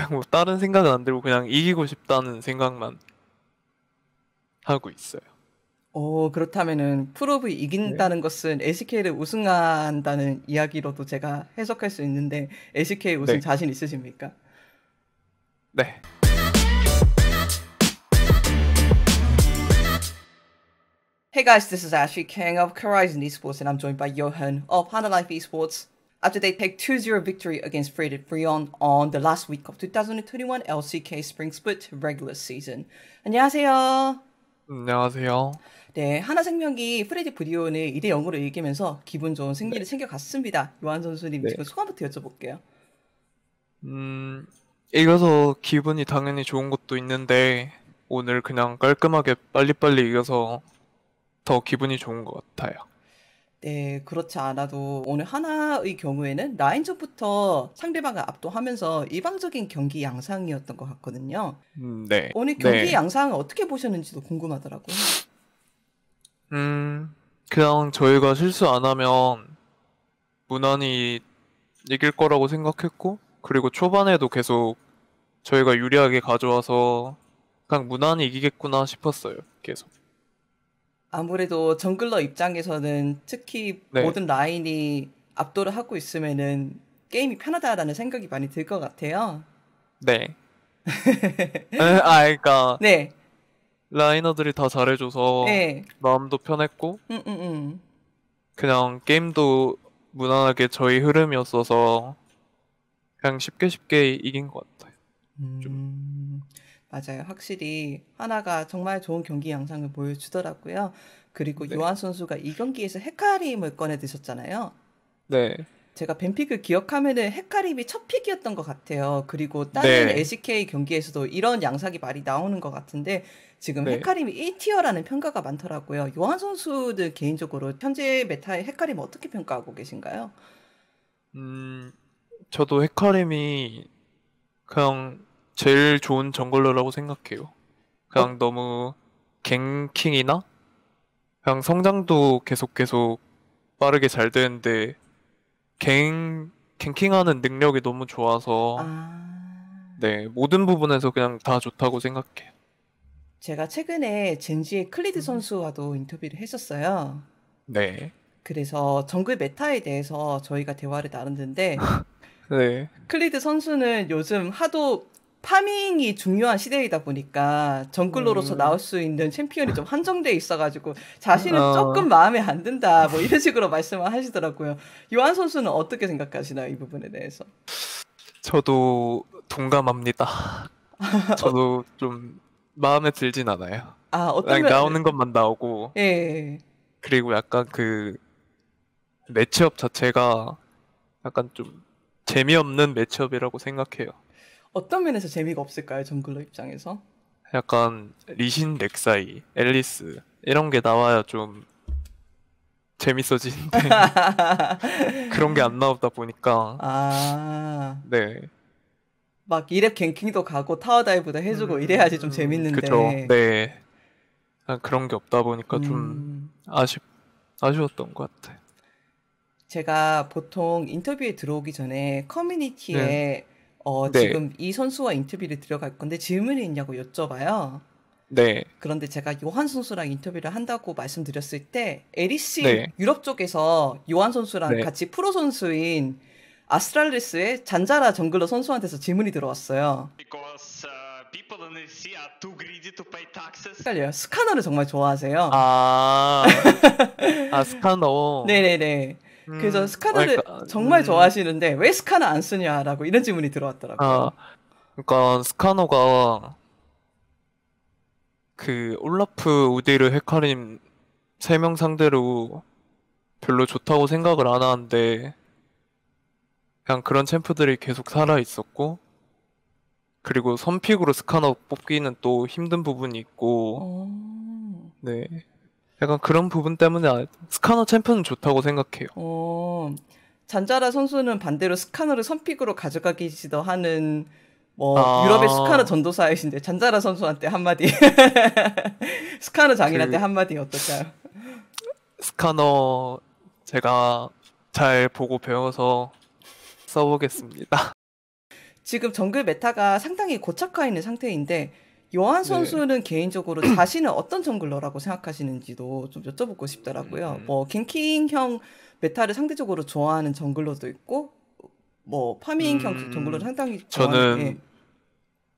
그냥 뭐 다른 생각은 안 들고 그냥 이기고 싶다는 생각만 하고 있어요. 오, 그렇다면은 프로브 이긴다는 네. 것은 SK를 우승한다는 이야기로도 제가 해석할 수 있는데 SK 우승 네. 자신 있으십니까? 네. Hey guys, this is Ashley King of Horizon Esports, and I'm joined by Johan of Hana Life Esports. after they take 2-0 victory against f r e d Freon on the last week of 2021 LCK Spring Split regular season. 안녕하세요. 안녕하세요. 네, 하나생명이 프레디 브리온을 2대 0으로 이기면서 기분 좋은 승리를 네. 챙겨갔습니다. 요한 선수님 네. 지금 소감부터 여쭤볼게요. 음, 이겨서 기분이 당연히 좋은 것도 있는데 오늘 그냥 깔끔하게 빨리빨리 이겨서 더 기분이 좋은 것 같아요. 네, 그렇지 않아도 오늘 하나의 경우에는 라인전부터 상대방을 압도하면서 일방적인 경기 양상이었던 것 같거든요. 음, 네. 오늘 네. 경기 네. 양상을 어떻게 보셨는지도 궁금하더라고요. 음, 그냥 저희가 실수 안 하면 무난히 이길 거라고 생각했고, 그리고 초반에도 계속 저희가 유리하게 가져와서 그냥 무난히 이기겠구나 싶었어요. 계속. 아무래도 정글러 입장에서는 특히 네. 모든 라인이 압도를 하고 있으면은 게임이 편하다라는 생각이 많이 들 것 같아요. 네. 아, 그니까 네. 라이너들이 다 잘해줘서 네. 마음도 편했고, 음, 음, 음. 그냥 게임도 무난하게 저희 흐름이었어서 그냥 쉽게 쉽게 이긴 것 같아요. 음. 좀 맞아요. 확실히 하나가 정말 좋은 경기 양상을 보여주더라고요. 그리고 네. 요한 선수가 이 경기에서 헷카림을 꺼내 드셨잖아요. 네. 제가 벤픽을 기억하면은 헷카림이첫 픽이었던 것 같아요. 그리고 다른 네. LCK 경기에서도 이런 양상이 많이 나오는 것 같은데 지금 헷 헤카림이 1티어라는 평가가 많더라고요. 요한 선수들 개인적으로 현재 메타의 헷카림 어떻게 평가하고 계신가요? 음, 저도 헷카림이 그냥 제일 좋은 정글러라고 생각해요. 그냥 어? 너무 갱킹이나 그냥 성장도 계속 계속 빠르게 잘 되는데 갱 갱킹하는 능력이 너무 좋아서 아... 네 모든 부분에서 그냥 다 좋다고 생각해. 제가 최근에 젠지의 클리드 음. 선수와도 인터뷰를 했었어요. 네. 그래서 정글 메타에 대해서 저희가 대화를 나눴는데 네. 클리드 선수는 요즘 하도 파밍이 중요한 시대이다 보니까 정글로로서 음. 나올 수 있는 챔피언이 좀 한정돼 있어가지고 자신은 어. 조금 마음에 안 든다 뭐 이런 식으로 말씀을 하시더라고요. 요한 선수는 어떻게 생각하시나요 이 부분에 대해서? 저도 동감합니다. 저도 좀 마음에 들진 않아요. 아 어떤 면... 나오는 것만 나오고. 예, 예. 그리고 약간 그 매치업 자체가 약간 좀 재미없는 매치업이라고 생각해요. 어떤 면에서 재미가 없을까요? 정글러 입장에서? 약간 리신, 렉사이, 앨리스 이런 게 나와야 좀 재밌어지는데 그런 게 안 나오다 보니까 아... 네. 막 이랩 갱킹도 가고 타워 다이브도 해주고 음... 이래야지 좀 재밌는데 그쵸. 네 그런 게 없다 보니까 음... 좀 아쉽 아쉬웠던 것 같아. 제가 보통 인터뷰에 들어오기 전에 커뮤니티에 네. 어, 네. 지금 이 선수와 인터뷰를 들어갈 건데 질문이 있냐고 여쭤봐요. 네. 그런데 제가 요한 선수랑 인터뷰를 한다고 말씀드렸을 때 에리씨 네. 유럽 쪽에서 요한 선수랑 네. 같이 프로 선수인 아스트랄리스의 잔자라 정글러 선수한테서 질문이 들어왔어요. Uh, 헷갈려요. 스카너를 정말 좋아하세요. 아, 아 스카너. 네네네. 그래서 음. 스카나를 그러니까, 정말 음. 좋아하시는데 왜 스카나 안 쓰냐라고 이런 질문이 들어왔더라고요. 아, 그러니까 스카노가 그 올라프 우디를 헤카림 세 명 상대로 별로 좋다고 생각을 안 하는데 그냥 그런 챔프들이 계속 살아 있었고 그리고 선픽으로 스카너 뽑기는 또 힘든 부분이 있고 오. 네 약간 그런 부분 때문에 아, 스카너 챔프는 좋다고 생각해요. 어, 잔자라 선수는 반대로 스카너를 선픽으로 가져가기시도 하는 뭐 아... 유럽의 스카너 전도사이신데 잔자라 선수한테 한마디 스카너 장인한테 그... 한마디 어떨까요? 스카너 제가 잘 보고 배워서 써보겠습니다. 지금 정글 메타가 상당히 고착화 있는 상태인데 요한 네. 선수는 네. 개인적으로 자신은 어떤 정글러라고 생각하시는지도 좀 여쭤보고 싶더라고요. 음. 뭐 갱킹형 메타를 상대적으로 좋아하는 정글러도 있고 뭐 파밍형 음. 정글러를 상당히 저는 게... 예.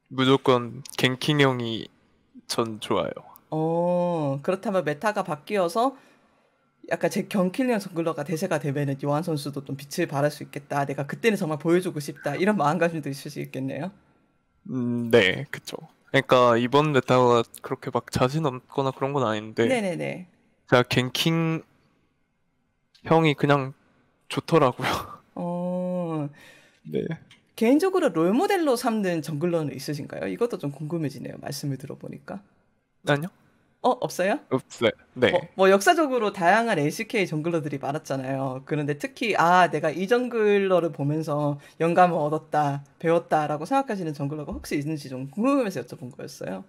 무조건 갱킹형이 전 좋아요. 어 그렇다면 메타가 바뀌어서 약간 제경킬리 정글러가 대세가 되면은 요한 선수도 좀 빛을 발할 수 있겠다. 내가 그때는 정말 보여주고 싶다. 이런 마음가짐도 있을수있겠네요 음, 네, 그렇죠. 그러니까 이번 메타가 그렇게 막 자신 없거나 그런 건 아닌데 네네네. 제가 갱킹 형이 그냥 좋더라고요. 어. 네. 개인적으로 롤 모델로 삼는 정글러는 있으신가요? 이것도 좀 궁금해지네요. 말씀을 들어보니까. 아니요. 어 없어요? 없어요. 네. 뭐, 뭐, 역사적으로 다양한 LCK 정글러들이 많았잖아요. 그런데 특히 아 내가 이 정글러를 보면서 영감을 얻었다, 배웠다라고 생각하시는 정글러가 혹시 있는지 좀 궁금해서 여쭤본 거였어요.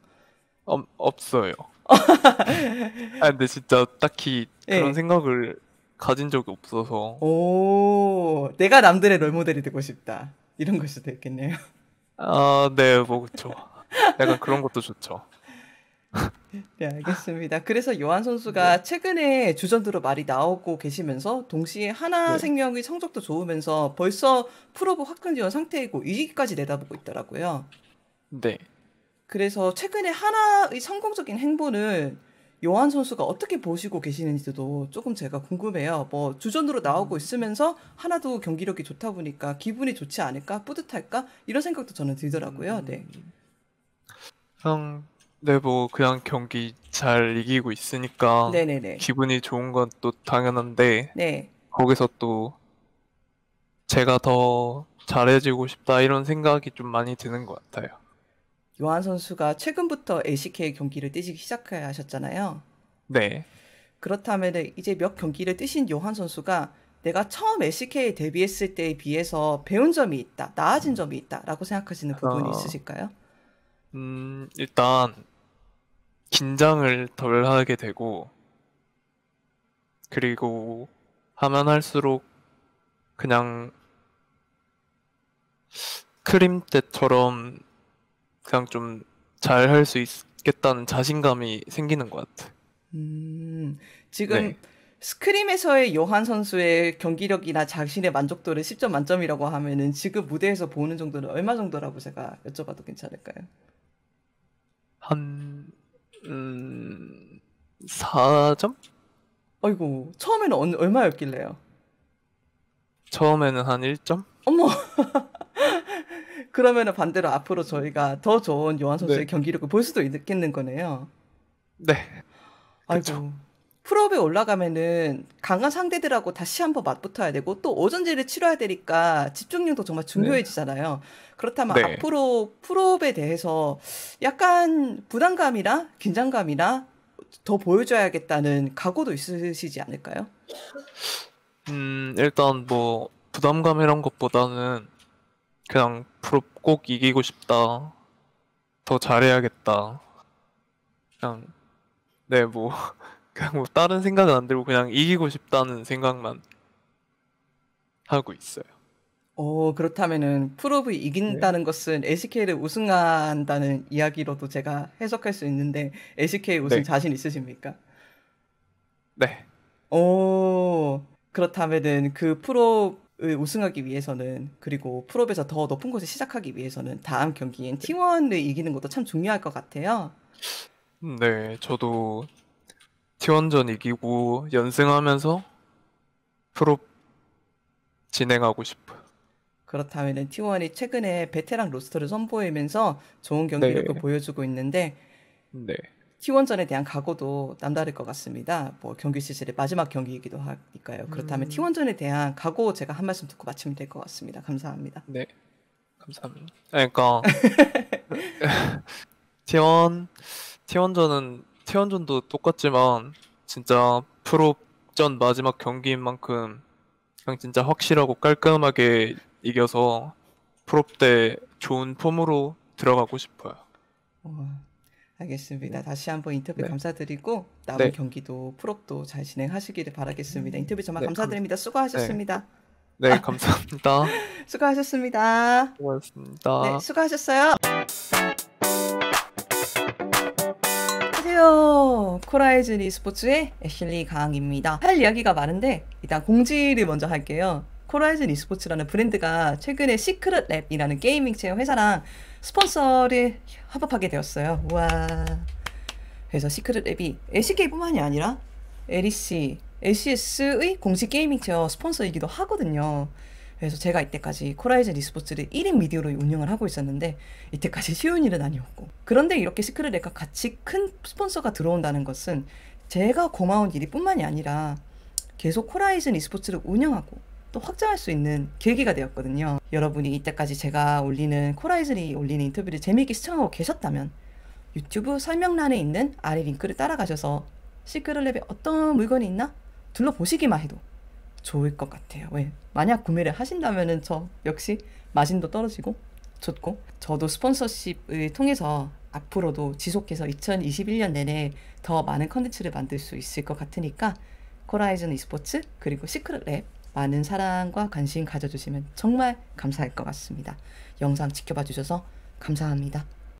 음, 없어요. 아 근데 진짜 딱히 예. 그런 네. 생각을 가진 적이 없어서. 오, 내가 남들의 롤 모델이 되고 싶다 이런 것이 되겠네요. 아, 네, 뭐 그렇죠. 약간 그런 것도 좋죠. 네, 알겠습니다. 그래서 요한 선수가 네. 최근에 주전으로 말이 나오고 계시면서 동시에 하나 네. 생명의 성적도 좋으면서 벌써 프로브 확근 지원 상태이고 2위까지 내다보고 있더라고요. 네. 그래서 최근에 하나의 성공적인 행보는 요한 선수가 어떻게 보시고 계시는지도 조금 제가 궁금해요. 뭐 주전으로 나오고 있으면서 하나도 경기력이 좋다 보니까 기분이 좋지 않을까, 뿌듯할까 이런 생각도 저는 들더라고요. 네. 음... 네, 뭐 그냥 경기 잘 이기고 있으니까 네네네. 기분이 좋은 건 또 당연한데 네. 거기서 또 제가 더 잘해지고 싶다 이런 생각이 좀 많이 드는 것 같아요. 요한 선수가 최근부터 ACK 경기를 뛰기 시작하셨잖아요. 네. 그렇다면 이제 몇 경기를 뛰신 요한 선수가 내가 처음 l c k 데뷔했을 때에 비해서 배운 점이 있다, 나아진 점이 있다라고 생각하시는 부분이 어... 있으실까요? 음, 일단 긴장을 덜 하게 되고 그리고 하면 할수록 그냥 크림 때처럼 그냥 좀 잘 할 수 있겠다는 자신감이 생기는 것 같아. 음, 지금 네. 스크림에서의 요한 선수의 경기력이나 자신의 만족도를 10점 만점이라고 하면은 지금 무대에서 보는 정도는 얼마 정도라고 제가 여쭤봐도 괜찮을까요? 한 음, 4점? 아이고, 처음에는 어, 얼마였길래요? 처음에는 한 1점? 어머! 그러면은 반대로 앞으로 저희가 더 좋은 요한 선수의 네. 경기력을 볼 수도 있겠는 거네요. 네. 아이고, 그쵸. 풀업에 올라가면은 강한 상대들하고 다시 한번 맞붙어야 되고 또 오전제를 치러야 되니까 집중력도 정말 중요해지잖아요. 네. 그렇다면 네. 앞으로 풀업에 대해서 약간 부담감이나 긴장감이나 더 보여줘야겠다는 각오도 있으시지 않을까요? 음 일단 뭐 부담감 이런 것보다는 그냥 풀업 꼭 이기고 싶다. 더 잘해야겠다. 그냥 네뭐 그냥 뭐 다른 생각은 안 들고 그냥 이기고 싶다는 생각만 하고 있어요. 오, 어, 그렇다면은 프로브 이긴다는 네. 것은 SK를 우승한다는 이야기로도 제가 해석할 수 있는데 SK 우승 네. 자신 있으십니까? 네. 오, 그렇다면은 그 프로 우승하기 위해서는 그리고 프로에서 더 높은 곳에 시작하기 위해서는 다음 경기인 T1을 이기는 것도 참 중요할 것 같아요. 네, 저도 T1전 이기고 연승하면서 프로 진행하고 싶어요. 그렇다면 T1이 최근에 베테랑 로스터를 선보이면서 좋은 경기력을 네. 보여주고 있는데 네. T1전에 대한 각오도 남다를 것 같습니다. 뭐 경기 시즌의 마지막 경기이기도 하니까요. 그렇다면 음... T1전에 대한 각오 제가 한 말씀 듣고 마치면 될 것 같습니다. 감사합니다. 네, 감사합니다. 아, 그러니까 T1 T1전은 태원전도 똑같지만 진짜 프로전 마지막 경기인 만큼 그냥 진짜 확실하고 깔끔하게 이겨서 프롭 때 좋은 폼으로 들어가고 싶어요. 어, 알겠습니다. 다시 한번 인터뷰 네. 감사드리고 남은 네. 경기도 프롭도 잘 진행하시기를 바라겠습니다. 인터뷰 정말 네, 감사드립니다. 감... 수고하셨습니다. 네, 아, 감사합니다. 수고하셨습니다. 수고하셨습니다. 네, 수고하셨어요. 안녕하세요. 코라이즌 e스포츠의 애슐리 강입니다. 할 이야기가 많은데 일단 공지를 먼저 할게요. 코라이즌 e스포츠라는 브랜드가 최근에 시크릿 랩이라는 게이밍 체험 회사랑 스폰서를 협업하게 되었어요. 와. 그래서 시크릿 랩이 LCK뿐만이 아니라 LEC, LCS의 공식 게이밍 체어 스폰서이기도 하거든요. 그래서 제가 이때까지 코라이즌 리스포츠를 1인 미디어로 운영을 하고 있었는데 이때까지 쉬운 일은 아니었고 그런데 이렇게 시크릿렉과 같이 큰 스폰서가 들어온다는 것은 제가 고마운 일이 뿐만이 아니라 계속 코라이즌 리스포츠를 운영하고 또 확장할 수 있는 계기가 되었거든요. 여러분이 이때까지 제가 올리는 코라이즌이 올리는 인터뷰를 재미있게 시청하고 계셨다면 유튜브 설명란에 있는 아래 링크를 따라가셔서 시크릿랩에 어떤 물건이 있나 둘러보시기만 해도 좋을 것 같아요. 왜? 만약 구매를 하신다면은 저 역시 마진도 떨어지고 좋고 저도 스폰서십을 통해서 앞으로도 지속해서 2021년 내내 더 많은 컨텐츠를 만들 수 있을 것 같으니까 코라이즌 e스포츠 그리고 시크릿랩 많은 사랑과 관심 가져주시면 정말 감사할 것 같습니다. 영상 지켜봐 주셔서 감사합니다.